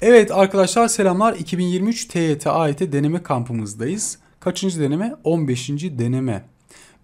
Evet arkadaşlar selamlar. 2023 TYT AYT deneme kampımızdayız. Kaçıncı deneme? 15. deneme.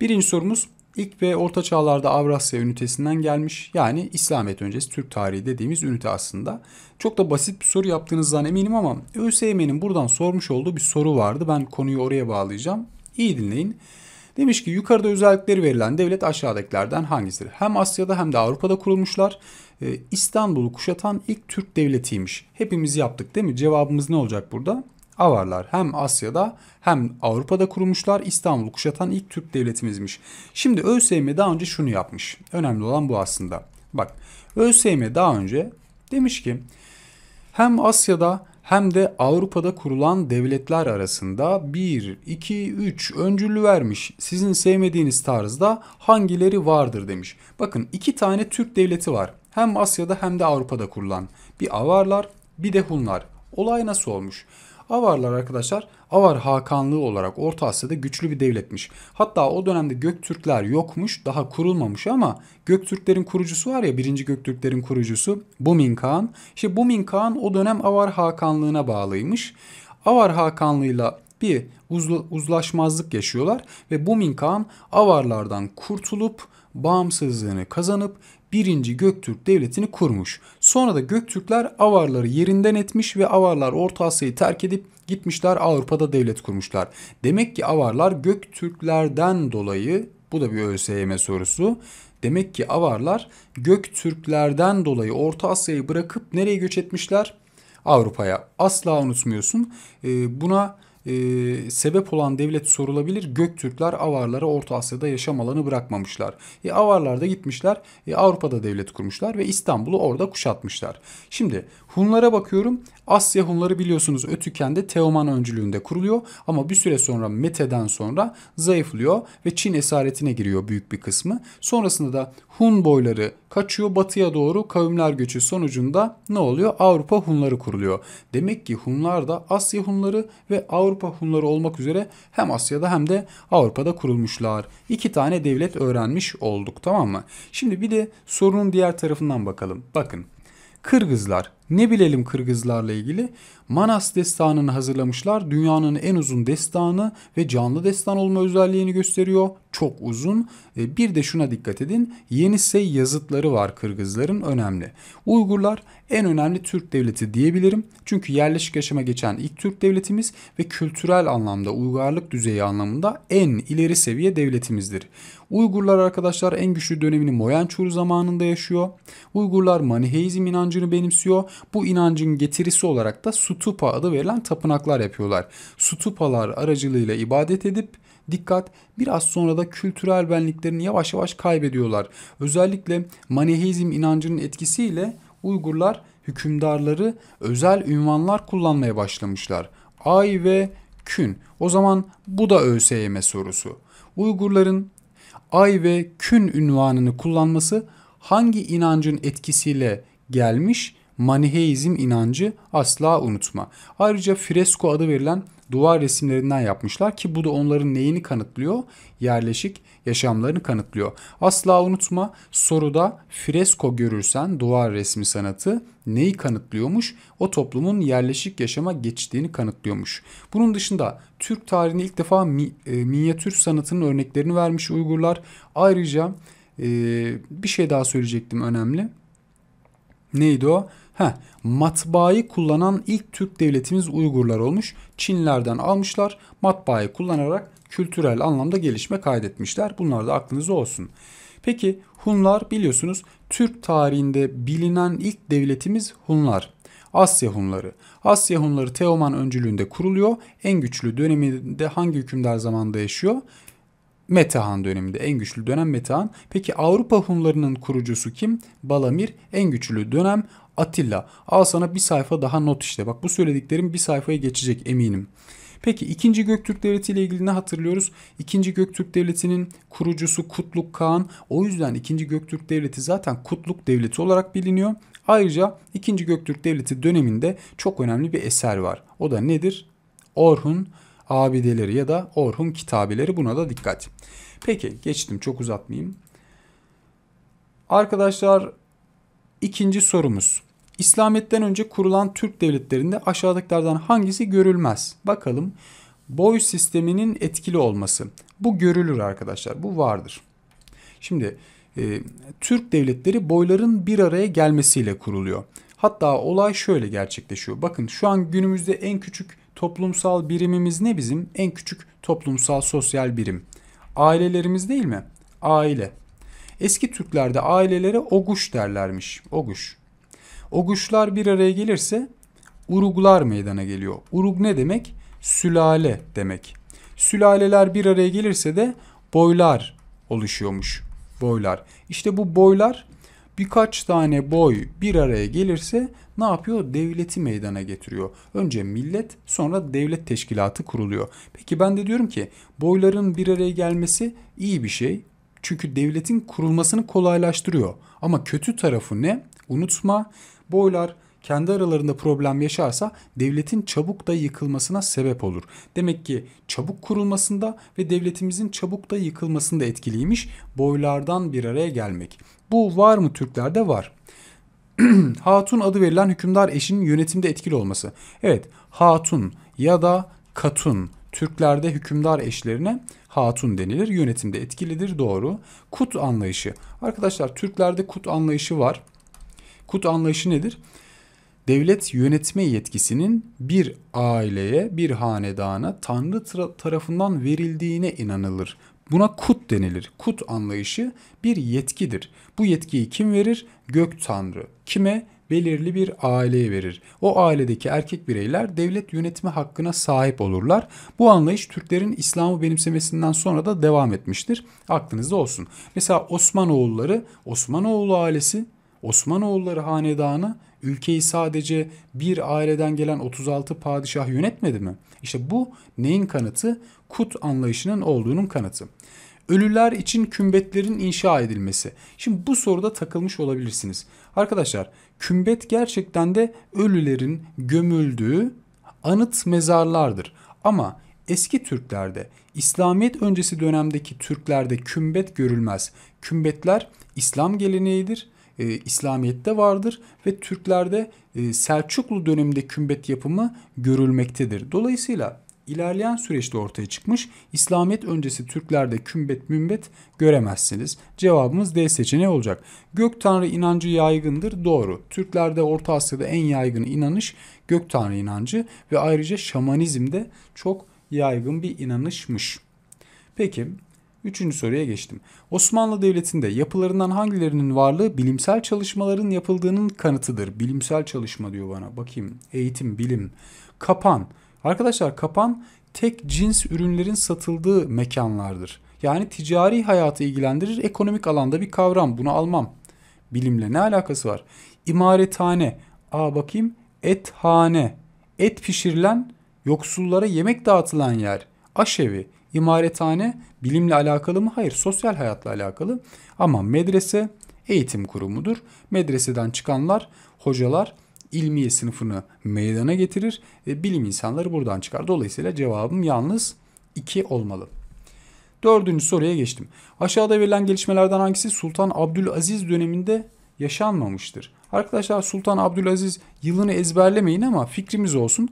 Birinci sorumuz ilk ve orta çağlarda Avrasya ünitesinden gelmiş. Yani İslamiyet öncesi Türk tarihi dediğimiz ünite aslında. Çok da basit bir soru yaptığınızdan eminim ama ÖSYM'nin buradan sormuş olduğu bir soru vardı. Ben konuyu oraya bağlayacağım. İyi dinleyin. Demiş ki yukarıda özellikleri verilen devlet aşağıdakilerden hangisidir? Hem Asya'da hem de Avrupa'da kurulmuşlar ee, İstanbul'u kuşatan ilk Türk devletiymiş. Hepimiz yaptık değil mi? Cevabımız ne olacak burada? Avarlar hem Asya'da hem Avrupa'da kurulmuşlar. İstanbul'u kuşatan ilk Türk devletimizmiş. Şimdi ÖSYM daha önce şunu yapmış. Önemli olan bu aslında. Bak ÖSYM daha önce demiş ki hem Asya'da hem de Avrupa'da kurulan devletler arasında 1, 2, 3 öncüllü vermiş. Sizin sevmediğiniz tarzda hangileri vardır demiş. Bakın iki tane Türk devleti var. Hem Asya'da hem de Avrupa'da kurulan. Bir Avarlar bir de Hunlar. Olay nasıl olmuş? Avarlar arkadaşlar Avar Hakanlığı olarak Orta Asya'da güçlü bir devletmiş. Hatta o dönemde Göktürkler yokmuş daha kurulmamış ama Göktürklerin kurucusu var ya birinci Göktürklerin kurucusu Bumin Kağan. İşte Bumin Kağan o dönem Avar Hakanlığına bağlıymış. Avar Hakanlığıyla bir uzla, uzlaşmazlık yaşıyorlar ve Bumin Kağan Avarlardan kurtulup bağımsızlığını kazanıp 1. Göktürk Devleti'ni kurmuş. Sonra da Göktürkler Avarları yerinden etmiş ve Avarlar Orta Asya'yı terk edip gitmişler Avrupa'da devlet kurmuşlar. Demek ki Avarlar Göktürklerden dolayı bu da bir ÖSYM sorusu. Demek ki Avarlar Göktürklerden dolayı Orta Asya'yı bırakıp nereye göç etmişler? Avrupa'ya. Asla unutmuyorsun. Ee, buna e, sebep olan devlet sorulabilir. Göktürkler Avarlara Orta Asya'da yaşam alanı bırakmamışlar. E, Avarlar da gitmişler e, Avrupa'da devlet kurmuşlar ve İstanbul'u orada kuşatmışlar. Şimdi Hunlara bakıyorum. Asya Hunları biliyorsunuz Ötüken'de Teoman öncülüğünde kuruluyor ama bir süre sonra Mete'den sonra zayıflıyor ve Çin esaretine giriyor büyük bir kısmı. Sonrasında da Hun boyları kaçıyor batıya doğru kavimler göçü sonucunda ne oluyor? Avrupa Hunları kuruluyor. Demek ki Hunlar da Asya Hunları ve Avrupa Avrupa Hunları olmak üzere hem Asya'da hem de Avrupa'da kurulmuşlar. İki tane devlet öğrenmiş olduk tamam mı? Şimdi bir de sorunun diğer tarafından bakalım. Bakın Kırgızlar ne bilelim Kırgızlarla ilgili? Manas destanını hazırlamışlar. Dünyanın en uzun destanı ve canlı destan olma özelliğini gösteriyor. Çok uzun. E, bir de şuna dikkat edin. Yenisey yazıtları var Kırgızların önemli. Uygurlar en önemli Türk devleti diyebilirim. Çünkü yerleşik yaşama geçen ilk Türk devletimiz ve kültürel anlamda uygarlık düzeyi anlamında en ileri seviye devletimizdir. Uygurlar arkadaşlar en güçlü dönemini Moyençur zamanında yaşıyor. Uygurlar Maniheizm inancını benimsiyor bu inancın getirisi olarak da sutupa adı verilen tapınaklar yapıyorlar. Sutupalar aracılığıyla ibadet edip dikkat biraz sonra da kültürel benliklerini yavaş yavaş kaybediyorlar. Özellikle Manihizm inancının etkisiyle Uygurlar hükümdarları özel ünvanlar kullanmaya başlamışlar. Ay ve kün. O zaman bu da ÖSYM sorusu. Uygurların ay ve kün ünvanını kullanması hangi inancın etkisiyle gelmiş maniheizm inancı asla unutma. Ayrıca fresko adı verilen duvar resimlerinden yapmışlar ki bu da onların neyini kanıtlıyor? Yerleşik yaşamlarını kanıtlıyor. Asla unutma soruda fresko görürsen duvar resmi sanatı neyi kanıtlıyormuş? O toplumun yerleşik yaşama geçtiğini kanıtlıyormuş. Bunun dışında Türk tarihinde ilk defa mi, e, minyatür sanatının örneklerini vermiş Uygurlar. Ayrıca e, bir şey daha söyleyecektim önemli. Neydi o? Ha, matbaayı kullanan ilk Türk devletimiz Uygurlar olmuş. Çinlerden almışlar. Matbaayı kullanarak kültürel anlamda gelişme kaydetmişler. Bunlar da aklınızda olsun. Peki Hunlar biliyorsunuz Türk tarihinde bilinen ilk devletimiz Hunlar. Asya Hunları. Asya Hunları Teoman öncülüğünde kuruluyor. En güçlü döneminde hangi hükümdar zamanda yaşıyor? Metehan döneminde en güçlü dönem Metehan. Peki Avrupa Hunlarının kurucusu kim? Balamir. En güçlü dönem Atilla. Al sana bir sayfa daha not işte. Bak bu söylediklerim bir sayfaya geçecek eminim. Peki 2. Göktürk Devleti ile ilgili ne hatırlıyoruz? 2. Göktürk Devleti'nin kurucusu Kutluk Kağan. O yüzden 2. Göktürk Devleti zaten Kutluk Devleti olarak biliniyor. Ayrıca 2. Göktürk Devleti döneminde çok önemli bir eser var. O da nedir? Orhun abideleri ya da Orhun kitabeleri buna da dikkat. Peki geçtim çok uzatmayayım. Arkadaşlar ikinci sorumuz. İslamiyet'ten önce kurulan Türk devletlerinde aşağıdakilerden hangisi görülmez? Bakalım boy sisteminin etkili olması. Bu görülür arkadaşlar bu vardır. Şimdi e, Türk devletleri boyların bir araya gelmesiyle kuruluyor. Hatta olay şöyle gerçekleşiyor. Bakın şu an günümüzde en küçük toplumsal birimimiz ne bizim? En küçük toplumsal sosyal birim. Ailelerimiz değil mi? Aile. Eski Türklerde ailelere oguş derlermiş. Oguş. Oguşlar bir araya gelirse uruglar meydana geliyor. Urug ne demek? Sülale demek. Sülaleler bir araya gelirse de boylar oluşuyormuş. Boylar. İşte bu boylar birkaç tane boy bir araya gelirse ne yapıyor? Devleti meydana getiriyor. Önce millet sonra devlet teşkilatı kuruluyor. Peki ben de diyorum ki boyların bir araya gelmesi iyi bir şey. Çünkü devletin kurulmasını kolaylaştırıyor. Ama kötü tarafı ne? Unutma boylar kendi aralarında problem yaşarsa devletin çabuk da yıkılmasına sebep olur. Demek ki çabuk kurulmasında ve devletimizin çabuk da yıkılmasında etkiliymiş boylardan bir araya gelmek. Bu var mı Türklerde var. hatun adı verilen hükümdar eşinin yönetimde etkili olması. Evet hatun ya da katun Türklerde hükümdar eşlerine hatun denilir. Yönetimde etkilidir doğru. Kut anlayışı. Arkadaşlar Türklerde kut anlayışı var. Kut anlayışı nedir? Devlet yönetme yetkisinin bir aileye, bir hanedana Tanrı tarafından verildiğine inanılır. Buna kut denilir. Kut anlayışı bir yetkidir. Bu yetkiyi kim verir? Gök tanrı. Kime? belirli bir aileye verir. O ailedeki erkek bireyler devlet yönetimi hakkına sahip olurlar. Bu anlayış Türklerin İslam'ı benimsemesinden sonra da devam etmiştir. Aklınızda olsun. Mesela Osmanoğulları, Osmanoğlu ailesi, Osmanoğulları hanedanı ülkeyi sadece bir aileden gelen 36 padişah yönetmedi mi? İşte bu neyin kanıtı? Kut anlayışının olduğunun kanıtı. Ölüler için kümbetlerin inşa edilmesi. Şimdi bu soruda takılmış olabilirsiniz. Arkadaşlar kümbet gerçekten de ölülerin gömüldüğü anıt mezarlardır. Ama eski Türklerde, İslamiyet öncesi dönemdeki Türklerde kümbet görülmez. Kümbetler İslam geleneğidir e, İslamiyet'te vardır ve Türklerde e, Selçuklu döneminde kümbet yapımı görülmektedir. Dolayısıyla ilerleyen süreçte ortaya çıkmış. İslamiyet öncesi Türklerde kümbet mümbet göremezsiniz. Cevabımız D seçeneği olacak. Gök tanrı inancı yaygındır. Doğru. Türklerde Orta Asya'da en yaygın inanış gök tanrı inancı ve ayrıca şamanizm de çok yaygın bir inanışmış. Peki Üçüncü soruya geçtim. Osmanlı Devleti'nde yapılarından hangilerinin varlığı bilimsel çalışmaların yapıldığının kanıtıdır? Bilimsel çalışma diyor bana. Bakayım. Eğitim, bilim. Kapan. Arkadaşlar kapan tek cins ürünlerin satıldığı mekanlardır. Yani ticari hayatı ilgilendirir. Ekonomik alanda bir kavram. Bunu almam. Bilimle ne alakası var? İmarethane. Aa bakayım. Ethane. Et pişirilen, yoksullara yemek dağıtılan yer. Aşevi. İmarethane bilimle alakalı mı? Hayır, sosyal hayatla alakalı. Ama medrese eğitim kurumudur. Medreseden çıkanlar, hocalar ilmiye sınıfını meydana getirir ve bilim insanları buradan çıkar. Dolayısıyla cevabım yalnız 2 olmalı. Dördüncü soruya geçtim. Aşağıda verilen gelişmelerden hangisi Sultan Abdülaziz döneminde yaşanmamıştır? Arkadaşlar Sultan Abdülaziz yılını ezberlemeyin ama fikrimiz olsun.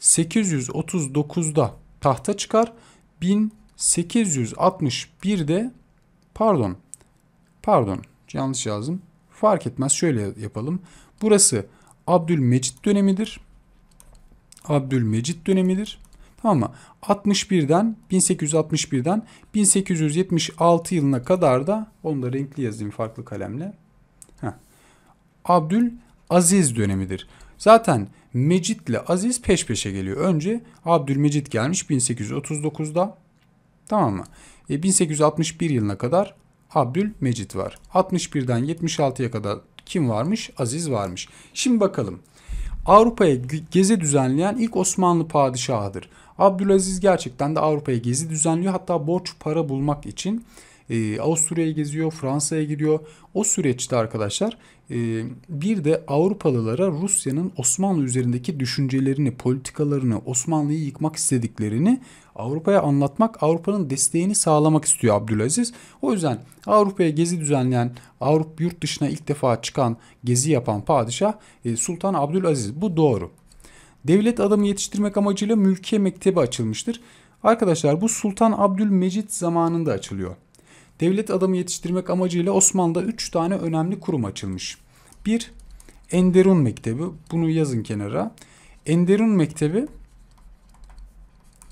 1839'da tahta çıkar. 1861'de pardon pardon yanlış yazdım. Fark etmez şöyle yapalım. Burası Abdülmecit dönemidir. Abdülmecit dönemidir. Tamam mı? 61'den 1861'den 1876 yılına kadar da onu da renkli yazayım farklı kalemle. Heh. Abdül Aziz dönemidir. Zaten ile Aziz peş peşe geliyor. Önce Abdülmecit gelmiş 1839'da. Tamam mı? E, 1861 yılına kadar Abdülmecit var. 61'den 76'ya kadar kim varmış? Aziz varmış. Şimdi bakalım. Avrupa'ya gezi düzenleyen ilk Osmanlı padişahıdır. Abdülaziz gerçekten de Avrupa'ya gezi düzenliyor. Hatta borç para bulmak için e, ee, Avusturya'yı geziyor, Fransa'ya gidiyor. O süreçte arkadaşlar e, bir de Avrupalılara Rusya'nın Osmanlı üzerindeki düşüncelerini, politikalarını, Osmanlı'yı yıkmak istediklerini Avrupa'ya anlatmak, Avrupa'nın desteğini sağlamak istiyor Abdülaziz. O yüzden Avrupa'ya gezi düzenleyen, Avrupa yurt dışına ilk defa çıkan, gezi yapan padişah e, Sultan Abdülaziz. Bu doğru. Devlet adamı yetiştirmek amacıyla mülkiye mektebi açılmıştır. Arkadaşlar bu Sultan Abdülmecit zamanında açılıyor devlet adamı yetiştirmek amacıyla Osmanlı'da 3 tane önemli kurum açılmış. Bir Enderun Mektebi. Bunu yazın kenara. Enderun Mektebi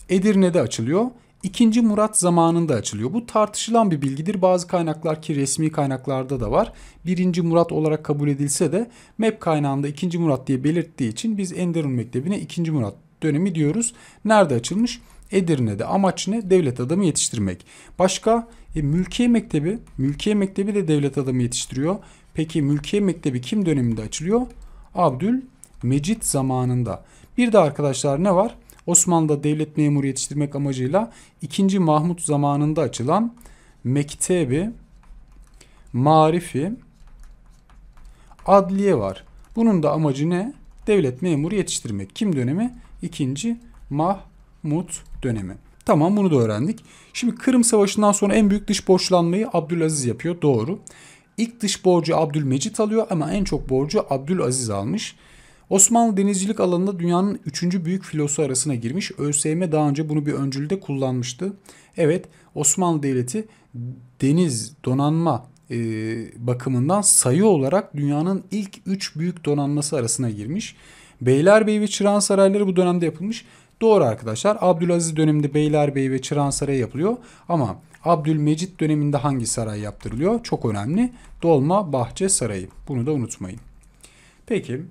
Edirne'de açılıyor. İkinci Murat zamanında açılıyor. Bu tartışılan bir bilgidir. Bazı kaynaklar ki resmi kaynaklarda da var. Birinci Murat olarak kabul edilse de MEP kaynağında ikinci Murat diye belirttiği için biz Enderun Mektebi'ne ikinci Murat dönemi diyoruz. Nerede açılmış? Edirne'de amaç ne? Devlet adamı yetiştirmek. Başka e, Mülkiye Mektebi. Mülkiye Mektebi de devlet adamı yetiştiriyor. Peki Mülkiye Mektebi kim döneminde açılıyor? Abdül Mecit zamanında. Bir de arkadaşlar ne var? Osmanlı'da devlet memuru yetiştirmek amacıyla 2. Mahmut zamanında açılan Mektebi Marifi Adliye var. Bunun da amacı ne? Devlet memuru yetiştirmek. Kim dönemi? 2. Mahmut Mahmut dönemi. Tamam bunu da öğrendik. Şimdi Kırım Savaşı'ndan sonra en büyük dış borçlanmayı Abdülaziz yapıyor. Doğru. İlk dış borcu Abdülmecit alıyor ama en çok borcu Abdülaziz almış. Osmanlı denizcilik alanında dünyanın 3. büyük filosu arasına girmiş. ÖSYM daha önce bunu bir öncülde kullanmıştı. Evet Osmanlı Devleti deniz donanma e, bakımından sayı olarak dünyanın ilk 3 büyük donanması arasına girmiş. Beylerbeyi ve Çırağan Sarayları bu dönemde yapılmış. Doğru arkadaşlar. Abdülaziz döneminde Beylerbeyi ve Sarayı yapılıyor. Ama Abdülmecit döneminde hangi saray yaptırılıyor? Çok önemli. Dolma Bahçe Sarayı. Bunu da unutmayın. Peki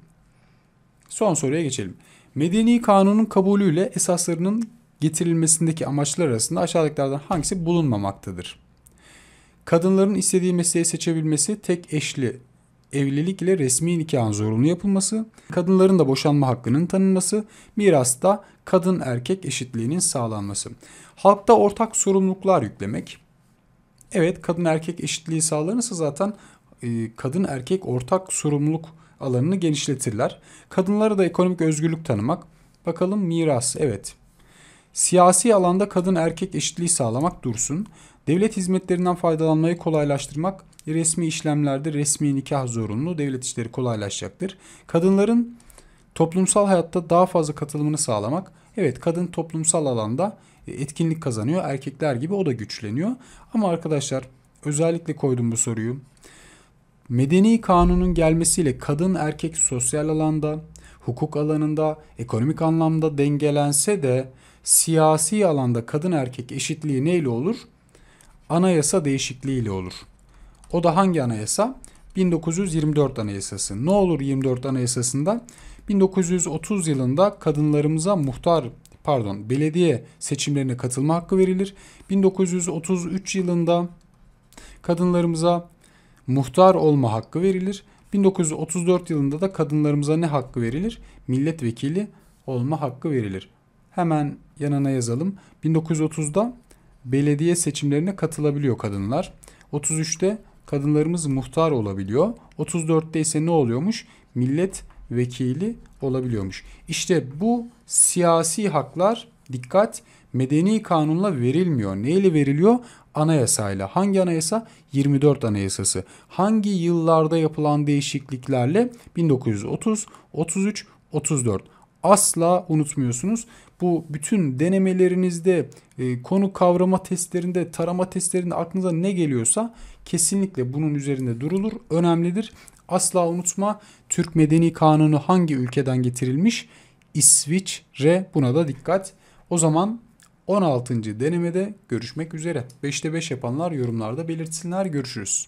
son soruya geçelim. Medeni kanunun kabulüyle esaslarının getirilmesindeki amaçlar arasında aşağıdakilerden hangisi bulunmamaktadır? Kadınların istediği mesleği seçebilmesi, tek eşli evlilik ile resmi nikahın zorunlu yapılması, kadınların da boşanma hakkının tanınması, mirasta kadın erkek eşitliğinin sağlanması. Halkta ortak sorumluluklar yüklemek. Evet kadın erkek eşitliği sağlanırsa zaten e, kadın erkek ortak sorumluluk alanını genişletirler. Kadınlara da ekonomik özgürlük tanımak. Bakalım miras evet Siyasi alanda kadın erkek eşitliği sağlamak dursun. Devlet hizmetlerinden faydalanmayı kolaylaştırmak, resmi işlemlerde resmi nikah zorunlu, devlet işleri kolaylaşacaktır. Kadınların toplumsal hayatta daha fazla katılımını sağlamak, evet kadın toplumsal alanda e, etkinlik kazanıyor, erkekler gibi o da güçleniyor. Ama arkadaşlar özellikle koydum bu soruyu. Medeni kanunun gelmesiyle kadın erkek sosyal alanda, hukuk alanında, ekonomik anlamda dengelense de siyasi alanda kadın erkek eşitliği neyle olur? Anayasa değişikliğiyle olur. O da hangi anayasa? 1924 Anayasası. Ne olur 24 Anayasasında? 1930 yılında kadınlarımıza muhtar pardon belediye seçimlerine katılma hakkı verilir. 1933 yılında kadınlarımıza muhtar olma hakkı verilir. 1934 yılında da kadınlarımıza ne hakkı verilir? Milletvekili olma hakkı verilir hemen yanına yazalım. 1930'da belediye seçimlerine katılabiliyor kadınlar. 33'te kadınlarımız muhtar olabiliyor. 34'te ise ne oluyormuş? Milletvekili olabiliyormuş. İşte bu siyasi haklar dikkat medeni kanunla verilmiyor. Neyle veriliyor? Anayasayla. Hangi anayasa? 24 Anayasası. Hangi yıllarda yapılan değişikliklerle? 1930, 33, 34 asla unutmuyorsunuz. Bu bütün denemelerinizde, e, konu kavrama testlerinde, tarama testlerinde aklınıza ne geliyorsa kesinlikle bunun üzerinde durulur. Önemlidir. Asla unutma Türk Medeni Kanunu hangi ülkeden getirilmiş? İsviçre. Buna da dikkat. O zaman 16. denemede görüşmek üzere. 5'te 5 yapanlar yorumlarda belirtsinler. Görüşürüz.